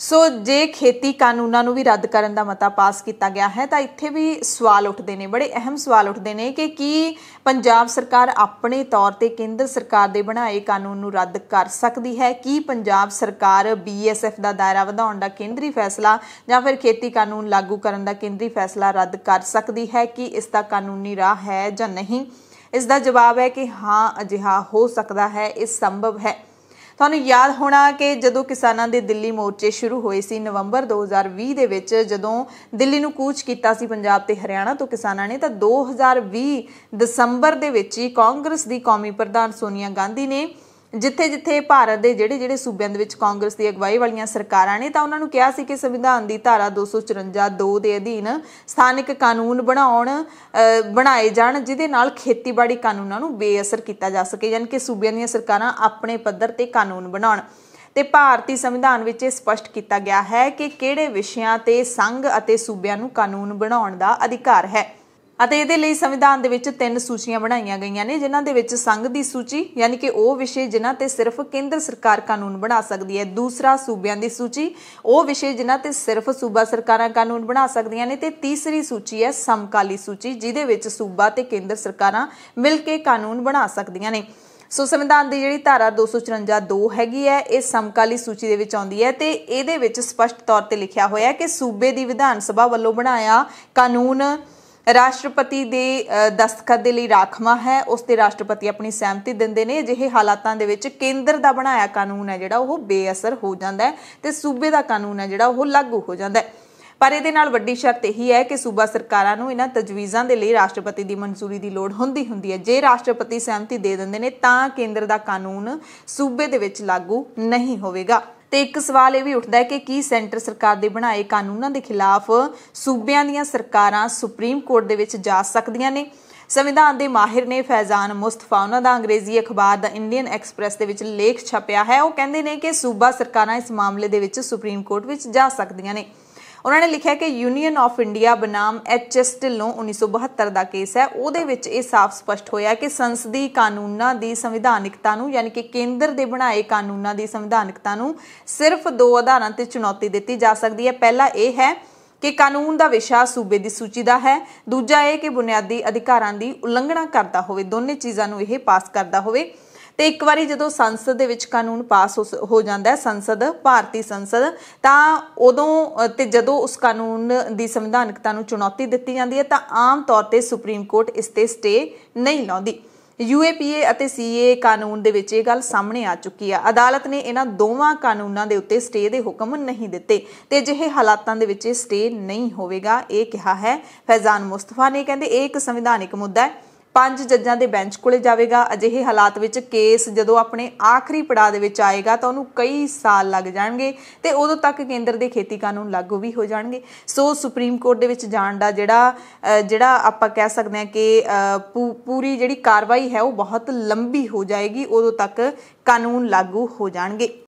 ਸੋ ਜੇ ਖੇਤੀ ਕਾਨੂੰਨਾਂ ਨੂੰ ਵੀ ਰੱਦ ਕਰਨ ਦਾ ਮਤਾ ਪਾਸ ਕੀਤਾ ਗਿਆ ਹੈ ਤਾਂ ਇੱਥੇ ਵੀ ਸਵਾਲ ਉੱਠਦੇ ਨੇ ਬੜੇ ਅਹਿਮ ਸਵਾਲ ਉੱਠਦੇ ਨੇ ਕਿ ਕੀ ਪੰਜਾਬ ਸਰਕਾਰ ਆਪਣੇ ਤੌਰ ਤੇ ਕੇਂਦਰ ਸਰਕਾਰ ਦੇ ਬਣਾਏ ਕਾਨੂੰਨ ਨੂੰ ਰੱਦ ਕਰ ਸਕਦੀ ਹੈ ਕੀ ਪੰਜਾਬ ਸਰਕਾਰ ਬੀਐਸਐਫ ਦਾ ਦਾਇਰਾ ਵਧਾਉਣ ਦਾ ਕੇਂਦਰੀ ਫੈਸਲਾ ਜਾਂ ਫਿਰ ਖੇਤੀ ਕਾਨੂੰਨ ਲਾਗੂ ਕਰਨ ਦਾ ਕੇਂਦਰੀ ਫੈਸਲਾ ਰੱਦ ਕਰ ਸਕਦੀ ਹੈ ਕਿ ਇਸ ਦਾ ਕਾਨੂੰਨੀ ਰਾਹ ਹੈ ਜਾਂ ਨਹੀਂ ਇਸ ਦਾ ਜਵਾਬ ਹੈ ਕਿ ਹਾਂ ਅਜਿਹਾ ਹੋ ਸਕਦਾ ਹੈ ਇਹ ਸੰਭਵ ਹੈ ਤੁਹਾਨੂੰ ਯਾਦ ਹੋਣਾ ਕਿ ਜਦੋਂ ਕਿਸਾਨਾਂ ਦੇ ਦਿੱਲੀ ਮੋਰਚੇ ਸ਼ੁਰੂ ਹੋਏ ਸੀ ਨਵੰਬਰ 2020 ਦੇ ਵਿੱਚ ਜਦੋਂ ਦਿੱਲੀ ਨੂੰ ਕੂਚ ਕੀਤਾ ਸੀ ਪੰਜਾਬ ਤੇ ਹਰਿਆਣਾ ਤੋਂ ਕਿਸਾਨਾਂ ਨੇ ਤਾਂ 2020 ਦਸੰਬਰ ਦੇ ਵਿੱਚ ਹੀ ਕਾਂਗਰਸ ਦੀ ਕੌਮੀ ਪ੍ਰਧਾਨ ਸੋਨੀਆ ਗਾਂਧੀ ਨੇ ਜਿੱਥੇ-ਜਿੱਥੇ ਭਾਰਤ ਦੇ ਜਿਹੜੇ-ਜਿਹੜੇ ਸੂਬਿਆਂ ਦੇ ਵਿੱਚ ਕਾਂਗਰਸ ਦੀ ਅਗਵਾਈ ਵਾਲੀਆਂ ਸਰਕਾਰਾਂ ਨੇ ਤਾਂ ਉਹਨਾਂ ਨੂੰ ਕਿਹਾ ਸੀ ਕਿ ਸੰਵਿਧਾਨ ਦੀ ਧਾਰਾ 254 2 ਦੇ ਅਧੀਨ ਸਥਾਨਕ ਕਾਨੂੰਨ ਬਣਾਉਣ ਬਣਾਏ ਜਾਣ ਜਿਹਦੇ ਨਾਲ ਖੇਤੀਬਾੜੀ ਕਾਨੂੰਨਾਂ ਨੂੰ ਬੇਅਸਰ ਕੀਤਾ ਜਾ ਸਕੇ ਯਾਨੀ ਕਿ ਸੂਬਿਆਂ ਦੀਆਂ ਸਰਕਾਰਾਂ ਆਪਣੇ ਪੱਧਰ ਤੇ ਕਾਨੂੰਨ ਬਣਾਉਣ ਤੇ ਭਾਰਤੀ ਸੰਵਿਧਾਨ ਵਿੱਚ ਇਹ ਸਪਸ਼ਟ ਕੀਤਾ ਗਿਆ ਹੈ ਕਿ ਕਿਹੜੇ ਵਿਸ਼ਿਆਂ ਤੇ ਸੰਘ ਅਤੇ ਸੂਬਿਆਂ ਨੂੰ ਕਾਨੂੰਨ ਬਣਾਉਣ ਦਾ ਅਧਿਕਾਰ ਹੈ ਅਤੇ ਇਹਦੇ ਲਈ ਸੰਵਿਧਾਨ ਦੇ ਵਿੱਚ ਤਿੰਨ ਸੂਚੀਆਂ ਬਣਾਈਆਂ ਗਈਆਂ ਨੇ ਜਿਨ੍ਹਾਂ ਦੇ ਵਿੱਚ ਸੰਘ ਦੀ ਸੂਚੀ ਯਾਨੀ ਕਿ ਉਹ ਵਿਸ਼ੇ ਜਿਨ੍ਹਾਂ ਤੇ ਸਿਰਫ ਕੇਂਦਰ ਸਰਕਾਰ ਕਾਨੂੰਨ ਬਣਾ ਸਕਦੀ ਹੈ ਦੂਸਰਾ ਸੂਬਿਆਂ ਦੀ ਸੂਚੀ ਉਹ ਵਿਸ਼ੇ ਜਿਨ੍ਹਾਂ ਤੇ ਸਿਰਫ ਸੂਬਾ ਸਰਕਾਰਾਂ ਕਾਨੂੰਨ ਬਣਾ ਸਕਦੀਆਂ ਨੇ ਤੇ ਤੀਸਰੀ ਸੂਚੀ ਹੈ ਸਮਕਾਲੀ ਸੂਚੀ ਜਿਹਦੇ ਵਿੱਚ ਸੂਬਾ ਤੇ ਕੇਂਦਰ ਸਰਕਾਰਾਂ ਮਿਲ ਕੇ ਕਾਨੂੰਨ ਬਣਾ ਸਕਦੀਆਂ ਨੇ ਸੋ ਸੰਵਿਧਾਨ ਦੀ ਜਿਹੜੀ ਧਾਰਾ 254 2 ਹੈਗੀ ਹੈ ਇਹ ਸਮਕਾਲੀ ਸੂਚੀ ਦੇ ਵਿੱਚ ਆਉਂਦੀ ਹੈ ਤੇ ਇਹਦੇ ਵਿੱਚ ਸਪਸ਼ਟ ਤੌਰ ਤੇ ਲਿਖਿਆ ਹੋਇਆ ਹੈ ਕਿ ਸੂਬੇ ਦੀ ਵਿਧਾਨ ਸਭਾ ਵੱਲੋਂ ਬਣਾਇਆ ਕਾਨੂੰਨ ਰਾਸ਼ਟਰਪਤੀ ਦੇ ਦਸਤਖਤ ਦੇ ਲਈ ਰਾਖਵਾ ਹੈ ਉਸ ਤੇ ਰਾਸ਼ਟਰਪਤੀ ਆਪਣੀ ਸਹਿਮਤੀ ਦਿੰਦੇ ਨੇ ਅਜਿਹੇ ਹਾਲਾਤਾਂ ਦੇ ਵਿੱਚ ਕੇਂਦਰ ਦਾ ਬਣਾਇਆ ਕਾਨੂੰਨ ਹੈ ਜਿਹੜਾ ਉਹ ਬੇਅਸਰ ਹੋ ਜਾਂਦਾ ਹੈ ਤੇ ਸੂਬੇ ਦਾ ਕਾਨੂੰਨ ਹੈ ਜਿਹੜਾ ਉਹ ਲਾਗੂ ਹੋ ਜਾਂਦਾ ਹੈ ਪਰ ਇਹਦੇ ਨਾਲ ਵੱਡੀ ਸ਼ਰਤ ਇਹੀ ਹੈ ਕਿ ਸੂਬਾ ਸਰਕਾਰਾਂ ਨੂੰ ਇਹਨਾਂ ਤਜਵੀਜ਼ਾਂ ਦੇ ਲਈ ਰਾਸ਼ਟਰਪਤੀ ਦੀ ਮਨਜ਼ੂਰੀ ਦੀ ਲੋੜ ਹੁੰਦੀ ਹੁੰਦੀ ਹੈ ਜੇ ਰਾਸ਼ਟਰਪਤੀ ਸਹਿਮਤੀ ਦੇ ਦਿੰਦੇ ਨੇ ਤਾਂ ਕੇਂਦਰ ਦਾ ਕਾਨੂੰਨ ਸੂਬੇ ਦੇ ਵਿੱਚ ਲਾਗੂ ਨਹੀਂ ਹੋਵੇਗਾ ਤੇ ਇੱਕ ਸਵਾਲ ਇਹ ਵੀ ਉੱਠਦਾ ਹੈ ਕਿ ਕੀ ਸੈਂਟਰ ਸਰਕਾਰ ਦੇ ਬਣਾਏ ਕਾਨੂੰਨਾਂ ਦੇ ਖਿਲਾਫ ਸੂਬਿਆਂ ਦੀਆਂ ਸਰਕਾਰਾਂ ਸੁਪਰੀਮ ਕੋਰਟ ਦੇ ਵਿੱਚ ਜਾ ਸਕਦੀਆਂ ਨੇ ਸੰਵਿਧਾਨ ਦੇ ਮਾਹਿਰ ਨੇ ਫੈਜ਼ਾਨ ਮੁਸਤਫਾ ਉਹਨਾਂ ਦਾ ਅੰਗਰੇਜ਼ੀ ਅਖਬਾਰ ਦਾ ਇੰਡੀਅਨ ਐਕਸਪ੍ਰੈਸ ਦੇ ਵਿੱਚ ਲੇਖ ਛਪਿਆ ਹੈ ਉਹ ਕਹਿੰਦੇ ਨੇ ਕਿ ਸੂਬਾ ਸਰਕਾਰਾਂ ਇਸ ਮਾਮਲੇ ਦੇ ਵਿੱਚ ਸੁਪਰੀਮ ਕੋਰਟ ਵਿੱਚ ਜਾ ਸਕਦੀਆਂ ਨੇ ਉਹਨਾਂ ਨੇ ਲਿਖਿਆ ਕਿ ਯੂਨੀਅਨ ਆਫ ਇੰਡੀਆ ਬਨਾਮ ਐਚ ਐਸ ਢਿੱਲੋਂ 1972 ਦਾ ਕੇਸ ਹੈ ਉਹਦੇ ਵਿੱਚ ਇਹ ਸਾਫ਼ ਸਪਸ਼ਟ ਹੋਇਆ ਕਿ ਸੰਸਦੀ ਕਾਨੂੰਨਾਂ ਦੀ ਸੰਵਿਧਾਨਿਕਤਾ ਨੂੰ ਯਾਨੀ ਕਿ ਕੇਂਦਰ ਦੇ ਬਣਾਏ ਕਾਨੂੰਨਾਂ ਦੀ ਸੰਵਿਧਾਨਿਕਤਾ ਨੂੰ ਸਿਰਫ ਦੋ ਆਧਾਰਾਂ ਤੇ ਚੁਣੌਤੀ ਦਿੱਤੀ ਜਾ ਸਕਦੀ ਹੈ ਪਹਿਲਾ ਇਹ ਹੈ ਕਿ ਕਾਨੂੰਨ ਦਾ ਵਿਸ਼ਾ ਸੂਬੇ ਦੀ ਸੂਚੀ ਦਾ ਹੈ ਦੂਜਾ ਇਹ ਕਿ ਬੁਨਿਆਦੀ ਅਧਿਕਾਰਾਂ ਦੀ ਉਲੰਘਣਾ ਕਰਦਾ ਹੋਵੇ ਦੋਨੇ ਚੀਜ਼ਾਂ ਨੂੰ ਇਹ ਪਾਸ ਕਰਦਾ ਹੋਵੇ ਤੇ ਇੱਕ ਵਾਰੀ ਜਦੋਂ ਸੰਸਦ ਦੇ ਵਿੱਚ ਕਾਨੂੰਨ ਪਾਸ ਹੋ ਜਾਂਦਾ ਹੈ ਸੰਸਦ ਭਾਰਤੀ ਸੰਸਦ ਤਾਂ ਉਦੋਂ ਤੇ ਜਦੋਂ ਉਸ ਕਾਨੂੰਨ ਦੀ ਸੰਵਿਧਾਨਕਤਾ ਨੂੰ ਚੁਣੌਤੀ ਦਿੱਤੀ ਜਾਂਦੀ ਹੈ ਤਾਂ ਆਮ ਤੌਰ ਤੇ ਸੁਪਰੀਮ ਕੋਰਟ ਇਸ ਤੇ ਸਟੇ ਨਹੀਂ ਲਾਉਂਦੀ ਯੂਏਪੀਏ ਅਤੇ ਸੀਏ ਕਾਨੂੰਨ ਦੇ ਵਿੱਚ ਇਹ ਗੱਲ ਸਾਹਮਣੇ ਆ ਚੁੱਕੀ ਆ ਅਦਾਲਤ ਨੇ ਇਹਨਾਂ ਦੋਵਾਂ ਕਾਨੂੰਨਾਂ ਦੇ ਉੱਤੇ ਸਟੇ ਦੇ ਹੁਕਮ ਨਹੀਂ ਦਿੱਤੇ ਤੇ ਜਿਹੇ ਹਾਲਾਤਾਂ ਦੇ ਵਿੱਚ ਸਟੇ ਨਹੀਂ ਹੋਵੇਗਾ ਇਹ ਕਿਹਾ ਹੈ ਫੈਜ਼ਾਨ ਮੁਸਤਫਾ ਨੇ ਕਹਿੰਦੇ ਇਹ ਇੱਕ ਸੰਵਿਧਾਨਿਕ ਮੁੱਦਾ ਹੈ ਪੰਜ ਜੱਜਾਂ ਦੇ ਬੈਂਚ ਕੋਲੇ ਜਾਵੇਗਾ ਅਜਿਹੇ ਹਾਲਾਤ ਵਿੱਚ ਕੇਸ ਜਦੋਂ ਆਪਣੇ ਆਖਰੀ ਪੜਾਅ ਦੇ ਵਿੱਚ ਆਏਗਾ ਤਾਂ ਉਹਨੂੰ ਕਈ ਸਾਲ ਲੱਗ ਜਾਣਗੇ ਤੇ ਉਦੋਂ ਤੱਕ ਕੇਂਦਰ ਦੇ ਖੇਤੀ ਕਾਨੂੰਨ ਲਾਗੂ ਵੀ ਹੋ ਜਾਣਗੇ ਸੋ ਸੁਪਰੀਮ ਕੋਰਟ ਦੇ ਵਿੱਚ ਜਾਣ ਦਾ ਜਿਹੜਾ ਜਿਹੜਾ ਆਪਾਂ ਕਹਿ ਸਕਦੇ ਹਾਂ ਕਿ ਪੂਰੀ ਜਿਹੜੀ ਕਾਰਵਾਈ ਹੈ ਉਹ ਬਹੁਤ ਲੰਬੀ ਹੋ ਜਾਏਗੀ ਉਦੋਂ ਤੱਕ ਕਾਨੂੰਨ ਲਾਗੂ ਹੋ ਜਾਣਗੇ